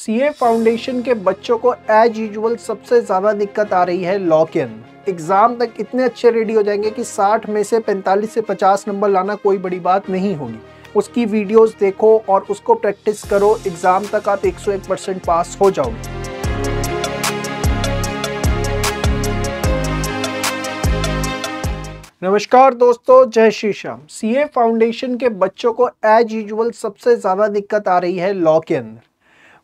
CA foundation के बच्चों को एज यूजुअल सबसे ज़्यादा दिक्कत आ रही है लॉ एग्ज़ाम तक इतने अच्छे रेडी हो जाएंगे कि 60 में से 45 से 50 नंबर लाना कोई बड़ी बात नहीं होगी उसकी वीडियोस देखो और उसको प्रैक्टिस करो एग्ज़ाम तक आप 101 परसेंट पास हो जाओगे नमस्कार दोस्तों जय श्री श्याम सीए फाउंडेशन के बच्चों को एज यूजुअल सबसे ज़्यादा दिक्कत आ रही है लॉ के अंदर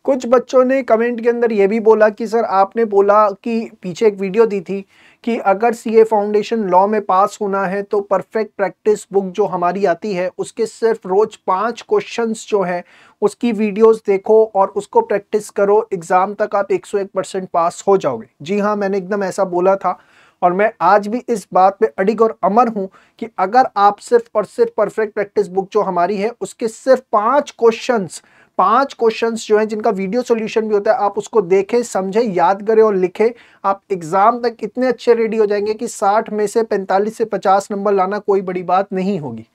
कुछ बच्चों ने कमेंट के अंदर यह भी बोला कि सर आपने बोला कि पीछे एक वीडियो दी थी कि अगर सीए फाउंडेशन लॉ में पास होना है तो परफेक्ट प्रैक्टिस बुक जो हमारी आती है उसके सिर्फ रोज पांच क्वेश्चंस जो है उसकी वीडियोस देखो और उसको प्रैक्टिस करो एग्ज़ाम तक आप 101 परसेंट पास हो जाओगे जी हाँ मैंने एकदम ऐसा बोला था और मैं आज भी इस बात पे अडिग और अमर हूं कि अगर आप सिर्फ और सिर्फ परफेक्ट प्रैक्टिस बुक जो हमारी है उसके सिर्फ पांच क्वेश्चंस पांच क्वेश्चंस जो हैं जिनका वीडियो सॉल्यूशन भी होता है आप उसको देखें समझें याद करें और लिखें आप एग्ज़ाम तक इतने अच्छे रेडी हो जाएंगे कि 60 में से 45 से 50 नंबर लाना कोई बड़ी बात नहीं होगी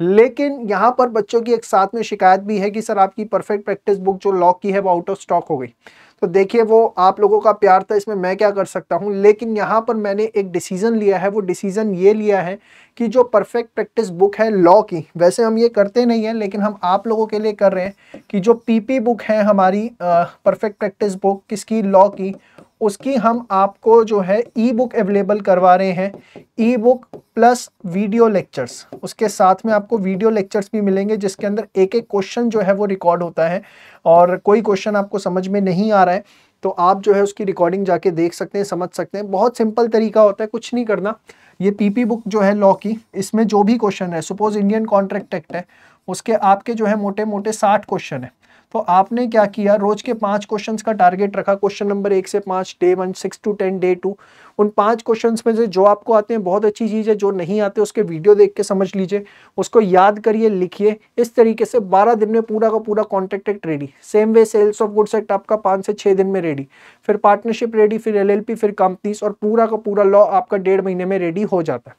लेकिन यहाँ पर बच्चों की एक साथ में शिकायत भी है कि सर आपकी परफेक्ट प्रैक्टिस बुक जो लॉक की है वो आउट ऑफ स्टॉक हो गई तो देखिए वो आप लोगों का प्यार था इसमें मैं क्या कर सकता हूँ लेकिन यहाँ पर मैंने एक डिसीज़न लिया है वो डिसीज़न ये लिया है कि जो परफेक्ट प्रैक्टिस बुक है लॉ की वैसे हम ये करते नहीं हैं लेकिन हम आप लोगों के लिए कर रहे हैं कि जो पीपी बुक है हमारी परफेक्ट प्रैक्टिस बुक किसकी लॉ की उसकी हम आपको जो है ई बुक अवेलेबल करवा रहे हैं e book plus video lectures उसके साथ में आपको वीडियो लेक्चर्स भी मिलेंगे जिसके अंदर एक एक क्वेश्चन जो है वो रिकॉर्ड होता है और कोई क्वेश्चन आपको समझ में नहीं आ रहा है तो आप जो है उसकी रिकॉर्डिंग जाके देख सकते हैं समझ सकते हैं बहुत सिंपल तरीका होता है कुछ नहीं करना ये पीपी बुक जो है लॉ की इसमें जो भी क्वेश्चन है सपोज इंडियन कॉन्ट्रैक्ट एक्ट है उसके आपके जो है मोटे मोटे साठ क्वेश्चन है तो आपने क्या किया रोज के पांच क्वेश्चंस का टारगेट रखा क्वेश्चन नंबर एक से पांच day one six to ten day two उन पांच क्वेश्चंस में से जो आपको आते हैं बहुत अच्छी चीज़ है जो नहीं आते उसके वीडियो देख के समझ लीजिए उसको याद करिए लिखिए इस तरीके से बारह दिन में पूरा का पूरा contract act ready same way sales of goods act आपका पाँच से छह दिन में रेडी फिर पार्टनरशिप रेडी फिर एल फिर कंपनीज और पूरा का पूरा लॉ आपका डेढ़ महीने में रेडी हो जाता है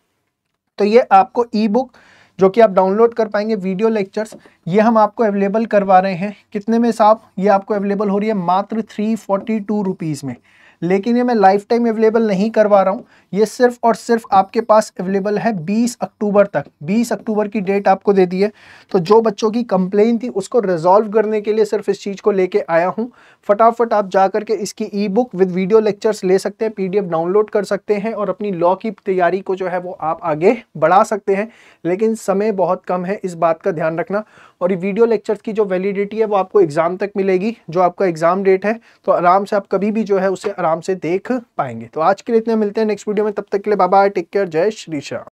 तो ये आपको ई बुक जो कि आप डाउनलोड कर पाएंगे वीडियो लेक्चर्स ये हम आपको अवेलेबल करवा रहे हैं कितने में साहब ये आपको अवेलेबल हो रही है मात्र थ्री फोर्टी टू रुपीज़ में लेकिन ये मैं लाइफ टाइम अवेलेबल नहीं करवा रहा हूँ ये सिर्फ और सिर्फ आपके पास अवेलेबल है 20 अक्टूबर तक 20 अक्टूबर की डेट आपको दे दी है तो जो बच्चों की कंप्लेन थी उसको रिजॉल्व करने के लिए सिर्फ इस चीज़ को लेके आया हूँ फटाफट आप जा करके इसकी e book with video lectures ले सकते हैं पी डाउनलोड कर सकते हैं और अपनी लॉ की तैयारी को जो है वो आप आगे बढ़ा सकते हैं लेकिन समय बहुत कम है इस बात का ध्यान रखना और ये वीडियो लेक्चर्स की जो वैलिडिटी है वो आपको एग्ज़ाम तक मिलेगी जो आपका एग्ज़ाम डेट है तो आराम से आप कभी भी जो है उसे आराम से देख पाएंगे तो आज के लिए इतने मिलते हैं नेक्स्ट वीडियो में तब तक के लिए बाबा टेक केयर जय श्री श्याम